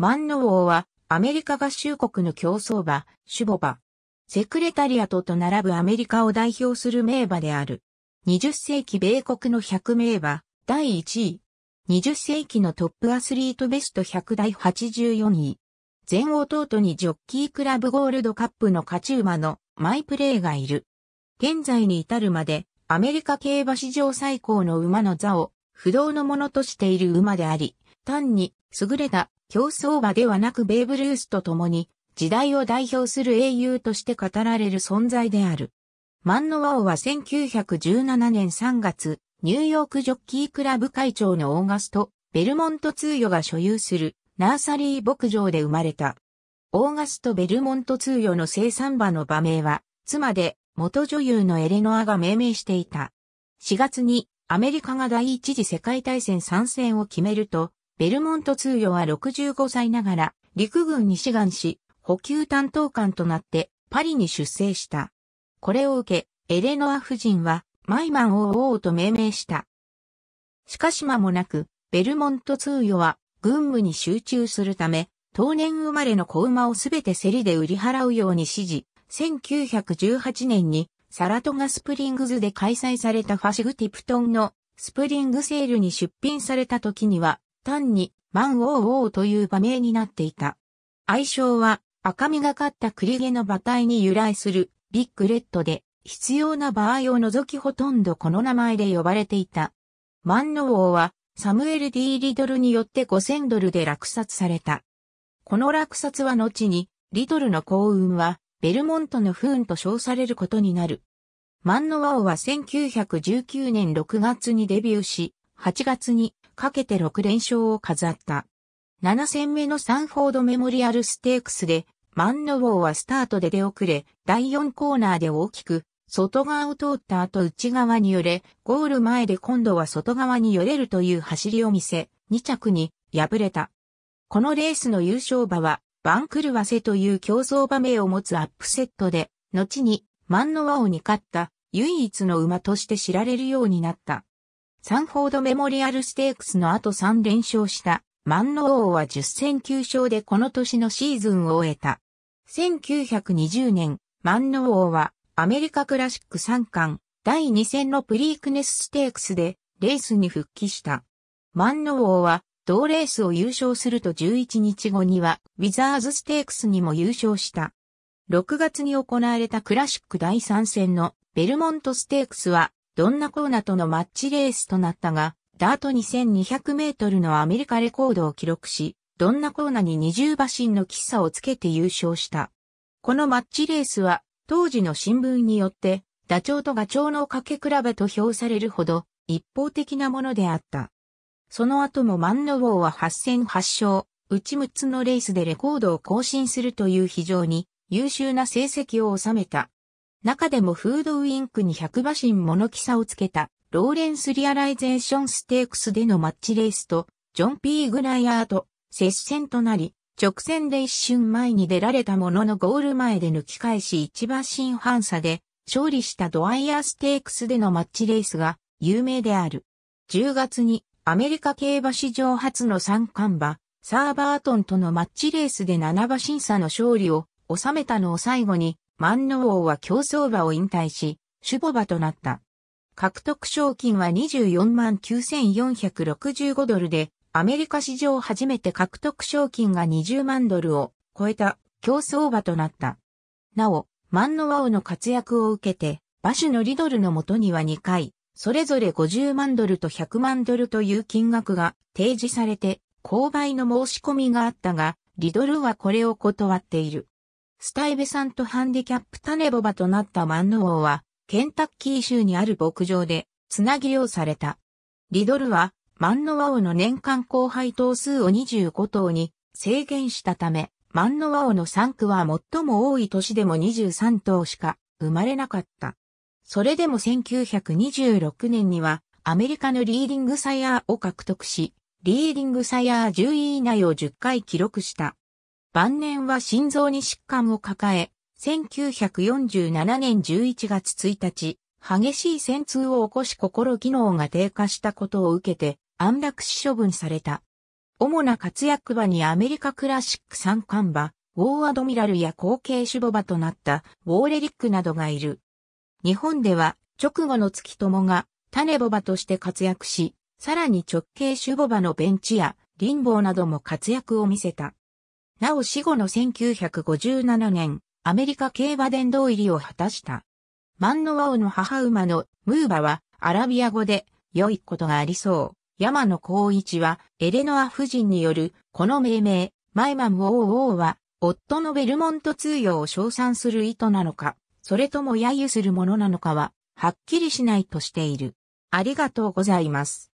万能王は、アメリカ合衆国の競争馬、シュボバ。セクレタリアとと並ぶアメリカを代表する名馬である。20世紀米国の100名馬、第1位。20世紀のトップアスリートベスト100第84位。全弟にジョッキークラブゴールドカップの勝ち馬のマイプレイがいる。現在に至るまでアメリカ競馬史上最高の馬の座を不動のものとしている馬であり、単に優れた競走馬ではなくベーブ・ルースと共に時代を代表する英雄として語られる存在である。マンノワオは1917年3月、ニューヨークジョッキークラブ会長のオーガスト・ベルモント通与が所有するナーサリー牧場で生まれた。オーガスト・ベルモント通与の生産馬の馬名は、妻で元女優のエレノアが命名していた。4月にアメリカが第一次世界大戦参戦を決めると、ベルモント通与は65歳ながら、陸軍に志願し、補給担当官となってパリに出征した。これを受け、エレノア夫人はマイマンを王と命名した。しかし間もなく、ベルモント通与は軍務に集中するため、当年生まれの子馬をすべて競りで売り払うように指示、1918年にサラトガスプリングズで開催されたファシグティプトンのスプリングセールに出品された時には単にマンオーオーという馬名になっていた。愛称は赤みがかった栗毛の馬体に由来するビッグレッドで必要な場合を除きほとんどこの名前で呼ばれていた。マンノ王はサムエル・デー・リドルによって5000ドルで落札された。この落札は後にリドルの幸運はベルモントの不運と称されることになる。マンノワオは1919年6月にデビューし、8月にかけて6連勝を飾った。7戦目のサンフォードメモリアルステークスで、マンノウーはスタートで出遅れ、第4コーナーで大きく、外側を通った後内側に寄れ、ゴール前で今度は外側に寄れるという走りを見せ、2着に敗れた。このレースの優勝馬は、バンクルワセという競争馬名を持つアップセットで、後にマンノワオに勝った唯一の馬として知られるようになった。サンフォードメモリアルステークスの後3連勝した万能王は10戦9勝でこの年のシーズンを終えた。1920年、万能王はアメリカクラシック3冠第2戦のプリークネスステークスでレースに復帰した。万能王は同レースを優勝すると11日後にはウィザーズステークスにも優勝した。6月に行われたクラシック第3戦のベルモントステークスはドンナコーナとのマッチレースとなったが、ダート2200メートルのアメリカレコードを記録し、ドンナコーナに20馬身の喫茶をつけて優勝した。このマッチレースは、当時の新聞によって、ダチョウとガチョウの掛け比べと評されるほど、一方的なものであった。その後もマンノウォーは8戦8勝、うち6つのレースでレコードを更新するという非常に優秀な成績を収めた。中でもフードウィンクに100馬身物気さをつけた、ローレンス・リアライゼーション・ステークスでのマッチレースと、ジョン・ピー・グライアーと接戦となり、直線で一瞬前に出られたもののゴール前で抜き返し1馬身半差で、勝利したドアイアーステークスでのマッチレースが有名である。10月にアメリカ競馬史上初の三冠馬、サーバートンとのマッチレースで7馬審査の勝利を収めたのを最後に万能王は競争馬を引退し、守護馬となった。獲得賞金は24万9465ドルで、アメリカ史上初めて獲得賞金が20万ドルを超えた競争馬となった。なお、万能王の活躍を受けて、馬主のリドルのもとには2回、それぞれ50万ドルと100万ドルという金額が提示されて、購買の申し込みがあったが、リドルはこれを断っている。スタイベさんとハンディキャップ種ボバとなったマンノ王は、ケンタッキー州にある牧場で、つなぎをされた。リドルは、マノワ王の年間交配頭数を25頭に制限したため、マノワ王の産区は最も多い年でも23頭しか生まれなかった。それでも1926年には、アメリカのリーディングサイヤーを獲得し、リーディングサイヤー10位以内を10回記録した。晩年は心臓に疾患を抱え、1947年11月1日、激しい戦痛を起こし心機能が低下したことを受けて、安楽死処分された。主な活躍場にアメリカクラシック三冠馬、ウォーアドミラルや後継守母馬となったウォーレリックなどがいる。日本では直後の月友が種母馬として活躍し、さらに直系守母馬のベンチや林坊なども活躍を見せた。なお死後の1957年、アメリカ競馬殿堂入りを果たした。万ノワオの母馬のムーバはアラビア語で良いことがありそう。山野光一はエレノア夫人によるこの命名、マイマム王ーは夫のベルモント通用を称賛する意図なのか、それとも揶揄するものなのかははっきりしないとしている。ありがとうございます。